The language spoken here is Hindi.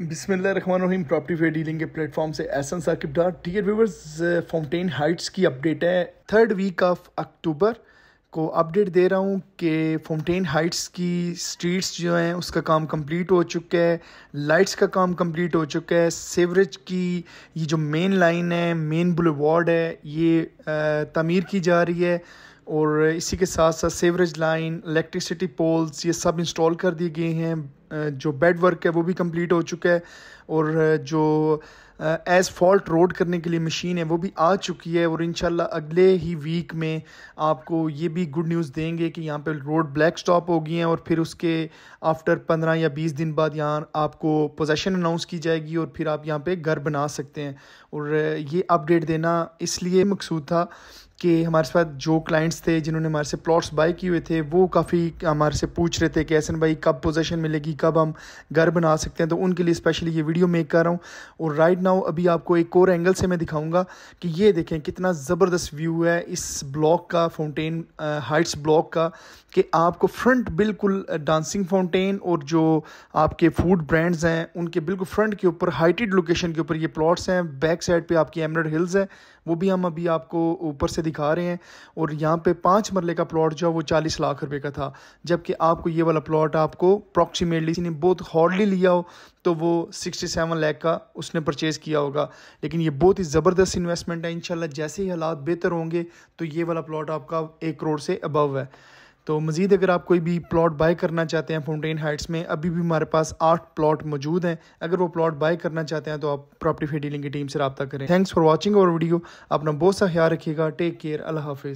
रही प्रॉपर्टी फेयर डीलिंग के प्लेटफॉर्म से Ahsan Saqib Dar dear viewers Fountain Heights की अपडेट है थर्ड वीक ऑफ अक्टूबर को अपडेट दे रहा हूँ कि फाउंटेन हाइट्स की स्ट्रीट्स जो हैं उसका काम कंप्लीट हो चुका है लाइट्स का काम कंप्लीट हो चुका है सीवरेज की ये जो मेन लाइन है मेन वार्ड है ये uh, तमीर की जा रही है और इसी के साथ साथ सेवरेज लाइन इलेक्ट्रिसिटी पोल्स ये सब इंस्टॉल कर दिए गए हैं जो बेड वर्क है वो भी कंप्लीट हो चुका है और जो एज़ फॉल्ट रोड करने के लिए मशीन है वो भी आ चुकी है और इन अगले ही वीक में आपको ये भी गुड न्यूज़ देंगे कि यहाँ पे रोड ब्लैक स्टॉप हो गई हैं और फिर उसके आफ्टर पंद्रह या बीस दिन बाद यहाँ आपको पोजेशन अनाउंस की जाएगी और फिर आप यहाँ पे घर बना सकते हैं और uh, ये अपडेट देना इसलिए मकसूद था कि हमारे साथ जो क्लाइंट्स थे जिन्होंने हमारे से प्लॉट्स बाय किए हुए थे वो काफ़ी हमारे से पूछ रहे थे कि एसन भाई कब पोजीशन मिलेगी कब हम घर बना सकते हैं तो उनके लिए स्पेशली ये वीडियो मेक कर रहा हूँ और राइट नाउ अभी आपको एक और एंगल से मैं दिखाऊंगा कि ये देखें कितना ज़बरदस्त व्यू है इस ब्लॉक का फाउंटेन हाइट्स ब्लॉक का कि आपको फ्रंट बिल्कुल डांसिंग फाउंटेन और जो आपके फूड ब्रांड्स हैं उनके बिल्कुल फ्रंट के ऊपर हाइटेड लोकेशन के ऊपर ये प्लॉट्स हैं बैक साइड पे आपकी एमरड हिल्स है वो भी हम अभी आपको ऊपर से दिखा रहे हैं और यहाँ पे पाँच मरले का प्लॉट जो है वो चालीस लाख रुपए का था जबकि आपको ये वाला प्लॉट आपको अप्रॉक्सीमेटली बहुत हॉर्डली लिया हो तो वो 67 लैख का उसने परचेज़ किया होगा लेकिन ये बहुत ही ज़बरदस्त इन्वेस्टमेंट है इन जैसे ही हालात बेहतर होंगे तो ये वाला प्लॉट आपका एक करोड़ से अबव है तो मज़ीद अगर आप कोई भी प्लॉट बाय करना चाहते हैं फाउंटेन हाइट्स में अभी भी हमारे पास आठ प्लॉट मौजूद हैं अगर वो प्लॉट बाय करना चाहते हैं तो आप प्रॉपर्टी डीलिंग की टीम से रबता करें थैंक्स फॉर वॉचिंग और वीडियो अपना बहुत सा ख्याल रखिएगा टेक केयर अल्लाह हाफिज़